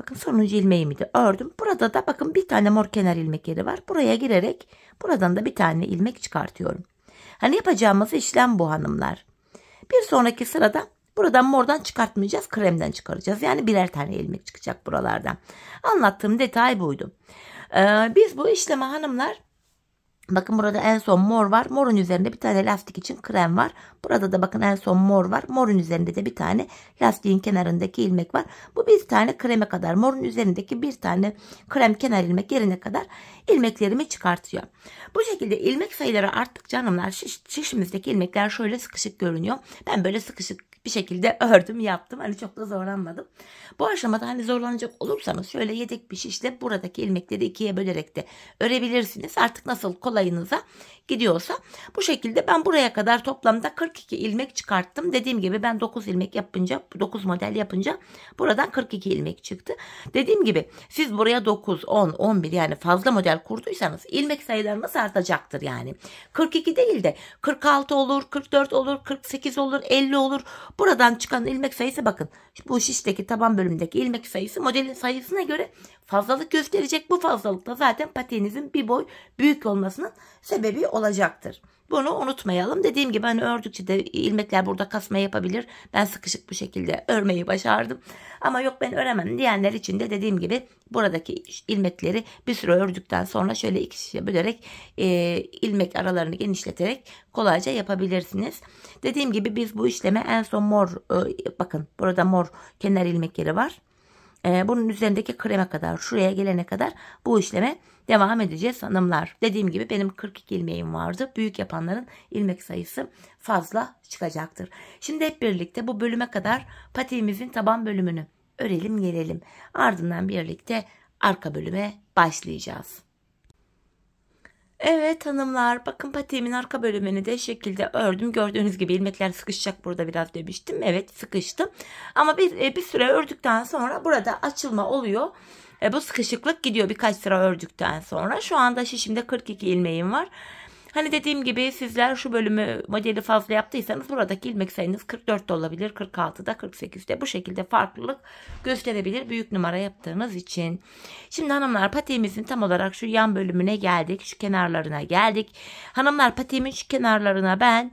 A: Bakın sonuncu ilmeğimi de ördüm. Burada da bakın bir tane mor kenar ilmek yeri var. Buraya girerek buradan da bir tane ilmek çıkartıyorum. Hani yapacağımız işlem bu hanımlar. Bir sonraki sırada buradan mordan çıkartmayacağız. Kremden çıkaracağız. Yani birer tane ilmek çıkacak buralardan. Anlattığım detay buydu. Ee, biz bu işleme hanımlar Bakın burada en son mor var. Morun üzerinde bir tane lastik için krem var. Burada da bakın en son mor var. Morun üzerinde de bir tane lastiğin kenarındaki ilmek var. Bu bir tane kreme kadar. Morun üzerindeki bir tane krem kenar ilmek yerine kadar ilmeklerimi çıkartıyor. Bu şekilde ilmek sayıları arttıkça hanımlar şiş, şişimizdeki ilmekler şöyle sıkışık görünüyor. Ben böyle sıkışık bir şekilde ördüm yaptım. Hani çok da zorlanmadım. Bu aşamada hani zorlanacak olursanız şöyle yedek bir şişle buradaki ilmekleri ikiye bölerek de örebilirsiniz. Artık nasıl kolayınıza gidiyorsa. Bu şekilde ben buraya kadar toplamda 42 ilmek çıkarttım. Dediğim gibi ben 9 ilmek yapınca 9 model yapınca buradan 42 ilmek çıktı. Dediğim gibi siz buraya 9, 10, 11 yani fazla model kurduysanız ilmek sayılarınız artacaktır yani. 42 değil de 46 olur, 44 olur, 48 olur, 50 olur. Buradan çıkan ilmek sayısı bakın. Bu şişteki taban bölümündeki ilmek sayısı modelin sayısına göre fazlalık gösterecek. Bu fazlalık da zaten patiğinizin bir boy büyük olmasının sebebi olacaktır. Bunu unutmayalım. Dediğim gibi hani ördükçe de ilmekler burada kasma yapabilir. Ben sıkışık bu şekilde örmeyi başardım. Ama yok ben öremem diyenler için de dediğim gibi buradaki ilmekleri bir süre ördükten sonra şöyle iki şişe bölerek e, ilmek aralarını genişleterek kolayca yapabilirsiniz. Dediğim gibi biz bu işleme en son mor e, bakın burada mor kenar ilmekleri var. E, bunun üzerindeki kreme kadar şuraya gelene kadar bu işleme devam edeceğiz hanımlar. Dediğim gibi benim 42 ilmeğim vardı. Büyük yapanların ilmek sayısı fazla çıkacaktır. Şimdi hep birlikte bu bölüme kadar patiğimizin taban bölümünü örelim gelelim. Ardından birlikte arka bölüme başlayacağız. Evet hanımlar bakın patiğimin arka bölümünü de şekilde ördüm. Gördüğünüz gibi ilmekler sıkışacak burada biraz demiştim. Evet sıkıştı. Ama bir, e, bir süre ördükten sonra burada açılma oluyor. E, bu sıkışıklık gidiyor birkaç sıra ördükten sonra. Şu anda şişimde 42 ilmeğim var. Hani dediğim gibi sizler şu bölümü modeli fazla yaptıysanız buradaki ilmek sayınız 44 de olabilir. 46 da 48 de bu şekilde farklılık gösterebilir büyük numara yaptığınız için. Şimdi hanımlar patiğimizin tam olarak şu yan bölümüne geldik. Şu kenarlarına geldik. Hanımlar patiğimin şu kenarlarına ben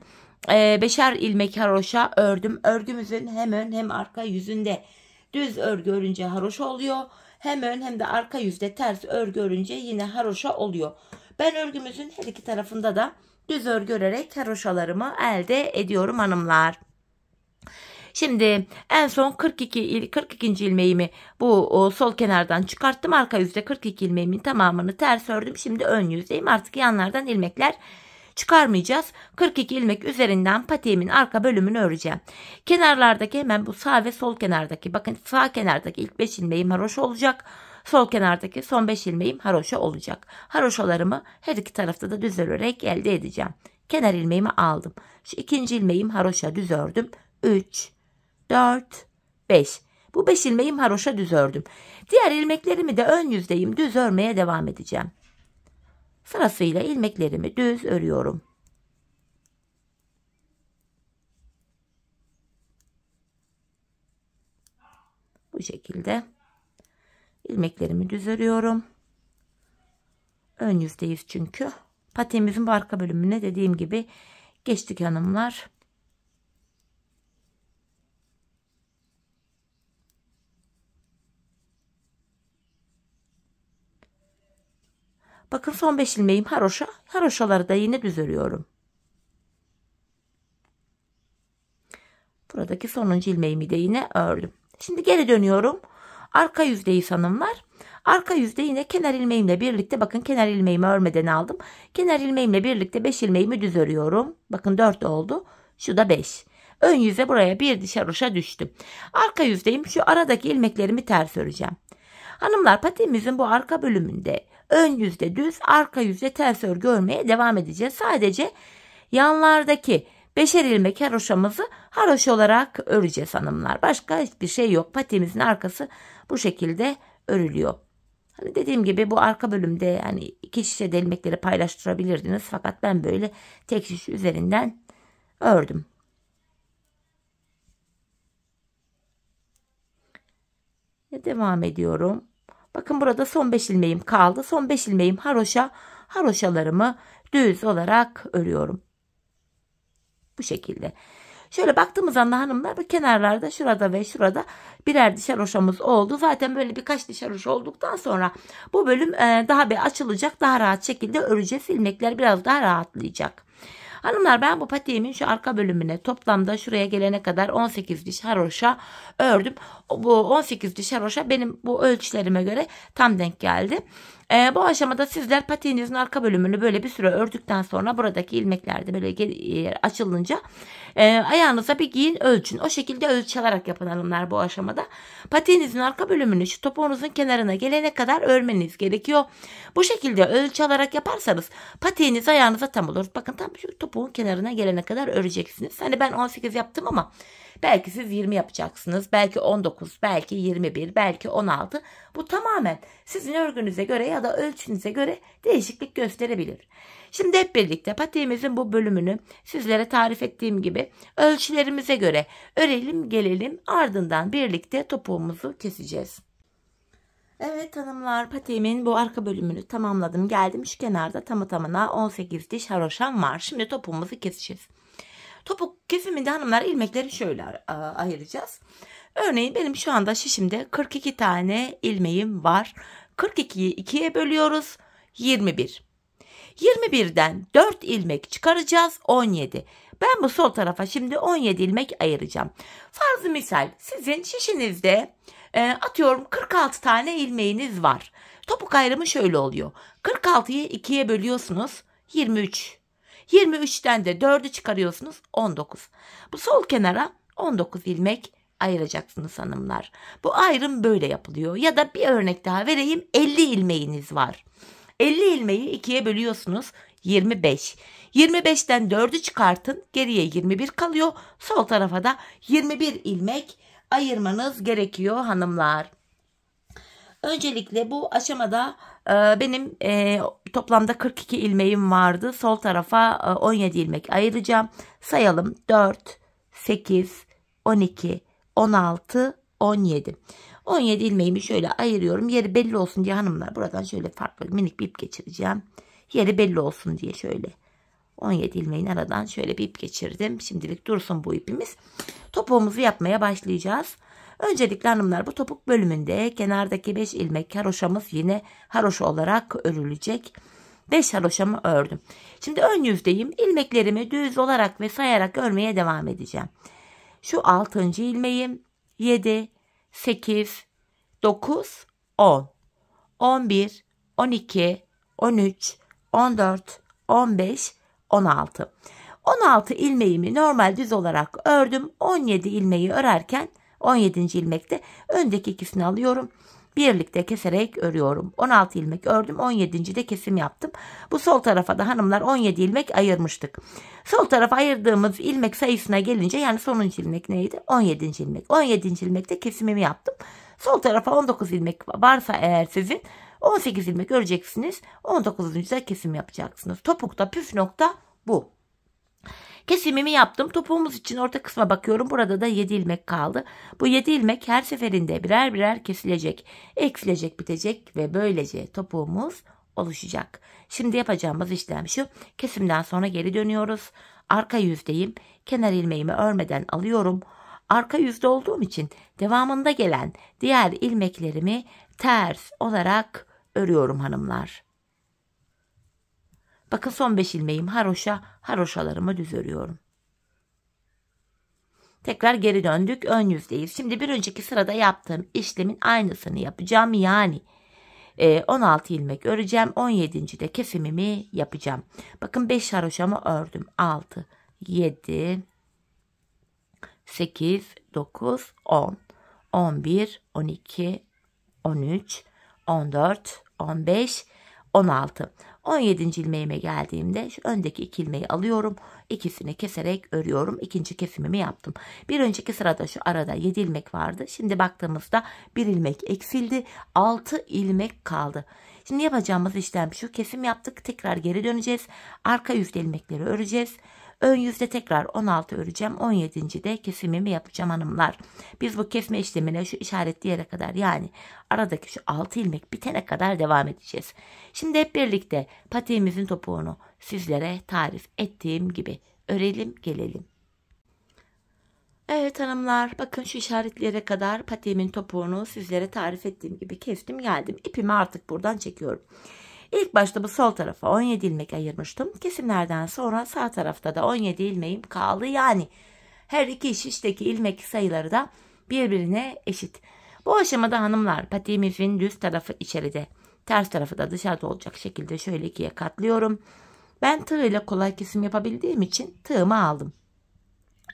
A: e, beşer ilmek haroşa ördüm. Örgümüzün hem ön hem arka yüzünde düz örgü örünce haroş oluyor. Hem ön hem de arka yüzde ters örgü örünce yine haroşa oluyor. Ben örgümüzün her iki tarafında da düz örgü örerek haroşalarımı elde ediyorum hanımlar. Şimdi en son 42 il 42. ilmeğimi bu o, sol kenardan çıkarttım. Arka yüzde 42 ilmeğimin tamamını ters ördüm. Şimdi ön yüzdeyim. Artık yanlardan ilmekler çıkarmayacağız. 42 ilmek üzerinden patiğimin arka bölümünü öreceğim. Kenarlardaki hemen bu sağ ve sol kenardaki bakın sağ kenardaki ilk 5 ilmeğim haroşa olacak. Sol kenardaki son 5 ilmeğim haroşa olacak. Haroşalarımı her iki tarafta da düz örerek elde edeceğim. Kenar ilmeğimi aldım. Şu ikinci ilmeğim haroşa düz ördüm. 3, 4, 5. Bu 5 ilmeğim haroşa düz ördüm. Diğer ilmeklerimi de ön yüzdeyim düz örmeye devam edeceğim. Sırasıyla ilmeklerimi düz örüyorum. Bu şekilde ilmeklerimi düz örüyorum. Ön yüzdeyiz çünkü. Patiğimizin bu arka bölümüne dediğim gibi geçtik hanımlar. Bakın son 5 ilmeğim haroşa. Haroşaları da yine düz örüyorum. Buradaki sonuncu ilmeğimi de yine ördüm. Şimdi geri dönüyorum. Arka yüzdeyi sanımlar. Arka yüzde yine kenar ilmeğimle birlikte bakın kenar ilmeğimi örmeden aldım. Kenar ilmeğimle birlikte 5 ilmeğimi düz örüyorum. Bakın 4 oldu. Şu da 5. Ön yüze buraya bir diş haroşa düştüm. Arka yüzdeyim şu aradaki ilmeklerimi ters öreceğim. Hanımlar patimizin bu arka bölümünde ön yüzde düz, arka yüzde ters örgü görmeye devam edeceğiz. Sadece yanlardaki beşer ilmek haroşamızı haroş olarak öreceğiz hanımlar. Başka hiçbir şey yok. Patemizin arkası bu şekilde örülüyor. Hani dediğim gibi bu arka bölümde yani iki şişe delmekleri ilmekleri paylaştırabilirdiniz. Fakat ben böyle tek şiş üzerinden ördüm. Devam ediyorum. Bakın burada son 5 ilmeğim kaldı. Son 5 ilmeğim haroşa. Haroşalarımı düz olarak örüyorum. Bu şekilde. Şöyle baktığımız anda hanımlar bu kenarlarda şurada ve şurada birer diş haroşamız oldu. Zaten böyle birkaç diş haroş olduktan sonra bu bölüm e, daha bir açılacak. Daha rahat şekilde öreceğiz. İlmekler biraz daha rahatlayacak. Hanımlar ben bu patiğimin şu arka bölümüne toplamda şuraya gelene kadar 18 diş haroşa ördüm. Bu 18 diş haroşa benim bu ölçülerime göre tam denk geldi. E, bu aşamada sizler patiğinizin arka bölümünü böyle bir süre ördükten sonra buradaki ilmeklerde böyle e, açılınca e, ayağınıza bir giyin ölçün. O şekilde ölçü alarak yapın hanımlar bu aşamada. Patiğinizin arka bölümünü şu topuğunuzun kenarına gelene kadar örmeniz gerekiyor. Bu şekilde ölçü alarak yaparsanız patiğiniz ayağınıza tam olur. Bakın tam şu topuğun kenarına gelene kadar öreceksiniz. Hani ben 18 yaptım ama Belki siz 20 yapacaksınız. Belki 19, belki 21, belki 16. Bu tamamen sizin örgünüze göre ya da ölçünüze göre değişiklik gösterebilir. Şimdi hep birlikte patiğimizin bu bölümünü sizlere tarif ettiğim gibi ölçülerimize göre örelim gelelim ardından birlikte topuğumuzu keseceğiz. Evet hanımlar patiğimin bu arka bölümünü tamamladım. Geldim şu kenarda tamı tamına 18 diş haroşam var. Şimdi topuğumuzu keseceğiz. Topuk kefiminde hanımlar ilmekleri şöyle ayıracağız. Örneğin benim şu anda şişimde 42 tane ilmeğim var. 42'yi 2'ye bölüyoruz. 21. 21'den 4 ilmek çıkaracağız 17. Ben bu sol tarafa şimdi 17 ilmek ayıracağım. Farzı misal sizin şişinizde e, atıyorum 46 tane ilmeğiniz var. Topuk ayrımı şöyle oluyor. 46'yı 2'ye bölüyorsunuz 23 23'ten de 4'ü çıkarıyorsunuz 19. Bu sol kenara 19 ilmek ayıracaksınız hanımlar. Bu ayrım böyle yapılıyor. Ya da bir örnek daha vereyim. 50 ilmeğiniz var. 50 ilmeği ikiye bölüyorsunuz. 25. 25'ten 4'ü çıkartın. Geriye 21 kalıyor. Sol tarafa da 21 ilmek ayırmanız gerekiyor hanımlar. Öncelikle bu aşamada e, benim e, toplamda 42 ilmeğim vardı. Sol tarafa e, 17 ilmek ayıracağım. Sayalım 4, 8, 12, 16, 17. 17 ilmeğimi şöyle ayırıyorum. Yeri belli olsun diye hanımlar buradan şöyle farklı minik bir ip geçireceğim. Yeri belli olsun diye şöyle 17 ilmeğin aradan şöyle bir ip geçirdim. Şimdilik dursun bu ipimiz. Topuğumuzu yapmaya başlayacağız. Öncelikle hanımlar bu topuk bölümünde kenardaki 5 ilmek haroşamız yine haroş olarak örülecek. 5 haroşamı ördüm. Şimdi ön yüzdeyim. İlmeklerimi düz olarak ve sayarak örmeye devam edeceğim. Şu 6. ilmeğim 7, 8, 9, 10, 11, 12, 13, 14, 15, 16. 16 ilmeğimi normal düz olarak ördüm. 17 ilmeği örerken 17. ilmekte öndeki ikisini alıyorum. Birlikte keserek örüyorum. 16 ilmek ördüm. 17. de kesim yaptım. Bu sol tarafa da hanımlar 17 ilmek ayırmıştık. Sol tarafa ayırdığımız ilmek sayısına gelince yani sonuncu ilmek neydi? 17. ilmek. 17. ilmekte kesimimi yaptım. Sol tarafa 19 ilmek varsa eğer sizin 18 ilmek öreceksiniz. 19. da kesim yapacaksınız. Topukta püf nokta bu. Kesimimi yaptım. Topuğumuz için orta kısma bakıyorum. Burada da 7 ilmek kaldı. Bu 7 ilmek her seferinde birer birer kesilecek. Eksilecek, bitecek ve böylece topuğumuz oluşacak. Şimdi yapacağımız işlem şu. Kesimden sonra geri dönüyoruz. Arka yüzdeyim. Kenar ilmeğimi örmeden alıyorum. Arka yüzde olduğum için devamında gelen diğer ilmeklerimi ters olarak örüyorum hanımlar. Bakın son beş ilmeğim haroşa, haroşalarımı düz örüyorum. Tekrar geri döndük. Ön yüzdeyiz. Şimdi bir önceki sırada yaptığım işlemin aynısını yapacağım. Yani 16 e, ilmek öreceğim. 17. de kesimimi yapacağım. Bakın 5 haroşamı ördüm. 6, 7, 8, 9, 10, 11, 12, 13, 14, 15, 16. 17. ilmeğime geldiğimde şu öndeki iki ilmeği alıyorum. ikisini keserek örüyorum. İkinci kesimimi yaptım. Bir önceki sırada şu arada 7 ilmek vardı. Şimdi baktığımızda 1 ilmek eksildi. 6 ilmek kaldı. Şimdi yapacağımız işlem şu. Kesim yaptık. Tekrar geri döneceğiz. Arka yüzde ilmekleri öreceğiz. Ön yüzde tekrar 16 öreceğim. 17. de kesimimi yapacağım hanımlar. Biz bu kesme işlemine şu işaretli yere kadar yani aradaki şu 6 ilmek bitene kadar devam edeceğiz. Şimdi hep birlikte patiğimizin topuğunu sizlere tarif ettiğim gibi örelim gelelim. Evet hanımlar bakın şu işaretlere kadar patiğimin topuğunu sizlere tarif ettiğim gibi kestim geldim. İpimi artık buradan çekiyorum. İlk başta bu sol tarafa 17 ilmek ayırmıştım. Kesimlerden sonra sağ tarafta da 17 ilmeğim kaldı. Yani her iki şişteki ilmek sayıları da birbirine eşit. Bu aşamada hanımlar patimizin düz tarafı içeride, ters tarafı da dışarıda olacak şekilde şöyle ikiye katlıyorum. Ben tığ ile kolay kesim yapabildiğim için tığımı aldım.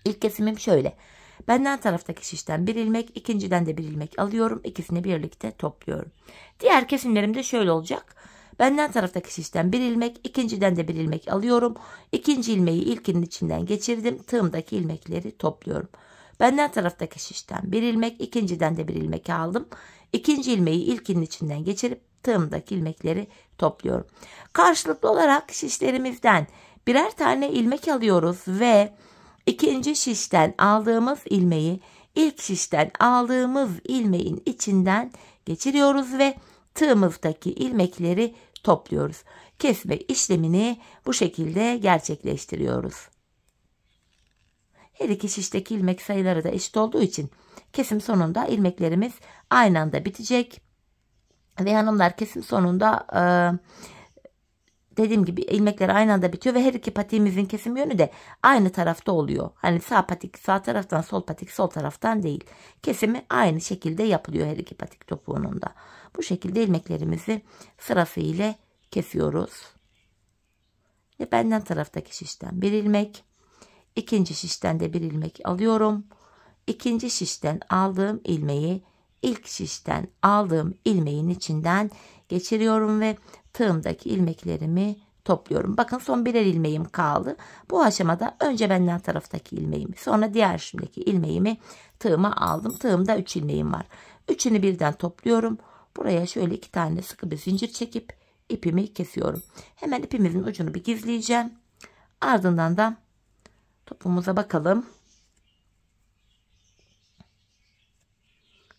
A: İlk kesimim şöyle. Benden taraftaki şişten bir ilmek, ikinciden de bir ilmek alıyorum. İkisini birlikte topluyorum. Diğer kesimlerim de şöyle olacak. Benden taraftaki şişten bir ilmek, ikinciden de bir ilmek alıyorum. İkinci ilmeği ilkinin içinden geçirdim. Tığımdaki ilmekleri topluyorum. Benden taraftaki şişten bir ilmek, ikinciden de bir ilmek aldım. İkinci ilmeği ilkinin içinden geçirip tığımdaki ilmekleri topluyorum. Karşılıklı olarak şişlerimizden birer tane ilmek alıyoruz ve ikinci şişten aldığımız ilmeği ilk şişten aldığımız ilmeğin içinden geçiriyoruz ve tığımızdaki ilmekleri topluyoruz. Kesme işlemini bu şekilde gerçekleştiriyoruz. Her iki şişteki ilmek sayıları da eşit olduğu için kesim sonunda ilmeklerimiz aynı anda bitecek. Ve hanımlar kesim sonunda e, dediğim gibi ilmekler aynı anda bitiyor ve her iki patiğimizin kesim yönü de aynı tarafta oluyor. Hani sağ patik sağ taraftan sol patik sol taraftan değil. Kesimi aynı şekilde yapılıyor her iki patik topuğunun da. Bu şekilde ilmeklerimizi sırası ile kesiyoruz. Ve benden taraftaki şişten bir ilmek, ikinci şişten de bir ilmek alıyorum. İkinci şişten aldığım ilmeği ilk şişten aldığım ilmeğin içinden geçiriyorum ve tığımdaki ilmeklerimi topluyorum. Bakın son birer ilmeğim kaldı. Bu aşamada önce benden taraftaki ilmeğimi sonra diğer şimdiki ilmeğimi tığıma aldım. Tığımda 3 ilmeğim var. Üçünü birden topluyorum. Buraya şöyle iki tane sıkı bir zincir çekip ipimi kesiyorum. Hemen ipimizin ucunu bir gizleyeceğim. Ardından da topumuza bakalım.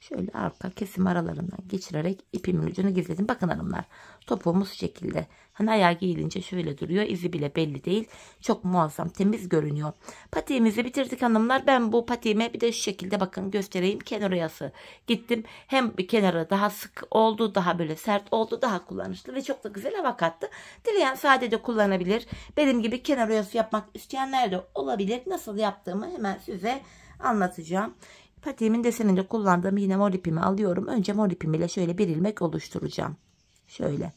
A: Şöyle arka kesim aralarından geçirerek ipimin ucunu gizledim. Bakın hanımlar topuğumuz şekilde. Hani ayağı giyilince şöyle duruyor. İzi bile belli değil. Çok muazzam temiz görünüyor. Patiğimizi bitirdik hanımlar. Ben bu patiğime bir de şu şekilde bakın göstereyim. Kenar oyası gittim. Hem kenara daha sık oldu. Daha böyle sert oldu. Daha kullanışlı ve çok da güzel hava kattı. Dileyen sadece kullanabilir. Benim gibi kenar oyası yapmak isteyenler de olabilir. Nasıl yaptığımı hemen size anlatacağım patiğimin deseninde kullandığım yine mor ipimi alıyorum. Önce mor ipim ile şöyle bir ilmek oluşturacağım. Şöyle.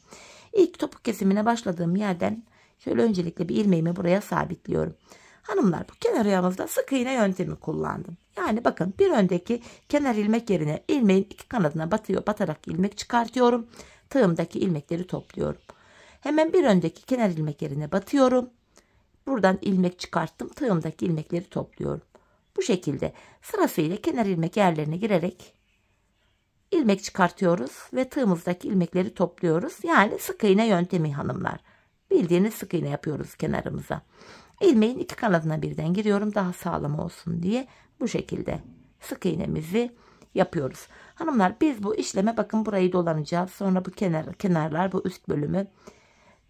A: İlk topuk kesimine başladığım yerden şöyle öncelikle bir ilmeğimi buraya sabitliyorum. Hanımlar bu kenar yağımızda sık iğne yöntemi kullandım. Yani bakın bir öndeki kenar ilmek yerine ilmeğin iki kanadına batıyor. Batarak ilmek çıkartıyorum. Tığımdaki ilmekleri topluyorum. Hemen bir öndeki kenar ilmek yerine batıyorum. Buradan ilmek çıkarttım. Tığımdaki ilmekleri topluyorum. Bu şekilde sırasıyla kenar ilmek yerlerine girerek ilmek çıkartıyoruz ve tığımızdaki ilmekleri topluyoruz. Yani sık iğne yöntemi hanımlar. Bildiğiniz sık iğne yapıyoruz kenarımıza. İlmeğin iki kanadına birden giriyorum daha sağlam olsun diye bu şekilde sık iğnemizi yapıyoruz. Hanımlar biz bu işleme bakın burayı dolanacağız. Sonra bu kenar, kenarlar bu üst bölümü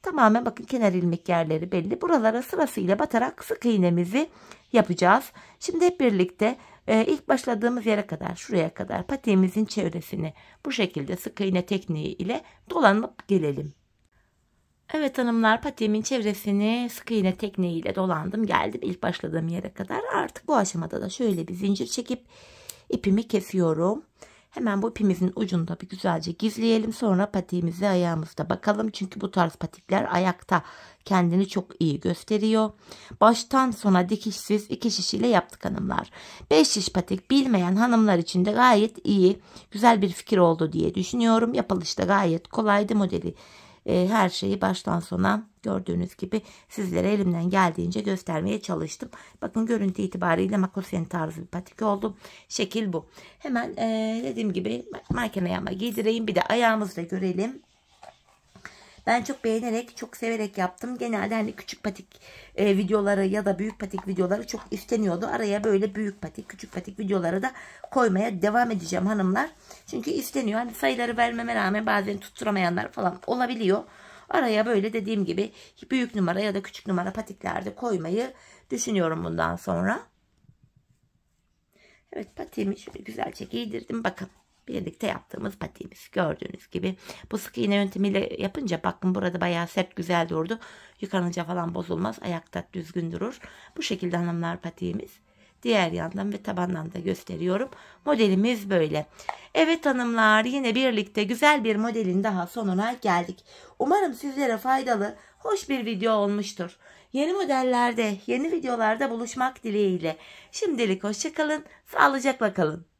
A: Tamamen bakın kenar ilmek yerleri belli. Buralara sırasıyla batarak sık iğnemizi yapacağız. Şimdi hep birlikte e, ilk başladığımız yere kadar şuraya kadar patiğimizin çevresini bu şekilde sık iğne tekniği ile dolanıp gelelim. Evet hanımlar patiğimin çevresini sık iğne tekniği ile dolandım geldim ilk başladığım yere kadar artık bu aşamada da şöyle bir zincir çekip ipimi kesiyorum. Hemen bu ipimizin ucunda bir güzelce gizleyelim. Sonra patiğimizi ayağımızda bakalım. Çünkü bu tarz patikler ayakta kendini çok iyi gösteriyor. Baştan sona dikişsiz iki şiş ile yaptık hanımlar. Beş şiş patik bilmeyen hanımlar için de gayet iyi. Güzel bir fikir oldu diye düşünüyorum. Yapılışta gayet kolaydı modeli e, her şeyi baştan sona gördüğünüz gibi sizlere elimden geldiğince göstermeye çalıştım. Bakın görüntü itibariyle makosen tarzı bir patik oldu. Şekil bu. Hemen e, dediğim gibi makineye ama giydireyim bir de ayağımızı da görelim. Ben çok beğenerek, çok severek yaptım. Genelde hani küçük patik e, videoları ya da büyük patik videoları çok isteniyordu. Araya böyle büyük patik, küçük patik videoları da koymaya devam edeceğim hanımlar. Çünkü isteniyor. Hani sayıları vermeme rağmen bazen tutturamayanlar falan olabiliyor. Araya böyle dediğim gibi büyük numara ya da küçük numara patiklerde koymayı düşünüyorum bundan sonra. Evet patiğimi şöyle güzelce giydirdim. Bakın birlikte yaptığımız patiğimiz. Gördüğünüz gibi bu sık iğne yöntemiyle yapınca bakın burada bayağı sert güzel durdu. Yıkanınca falan bozulmaz. Ayakta düzgün durur. Bu şekilde hanımlar patiğimiz. Diğer yandan ve tabandan da gösteriyorum. Modelimiz böyle. Evet hanımlar yine birlikte güzel bir modelin daha sonuna geldik. Umarım sizlere faydalı, hoş bir video olmuştur. Yeni modellerde, yeni videolarda buluşmak dileğiyle. Şimdilik hoşçakalın, sağlıcakla kalın.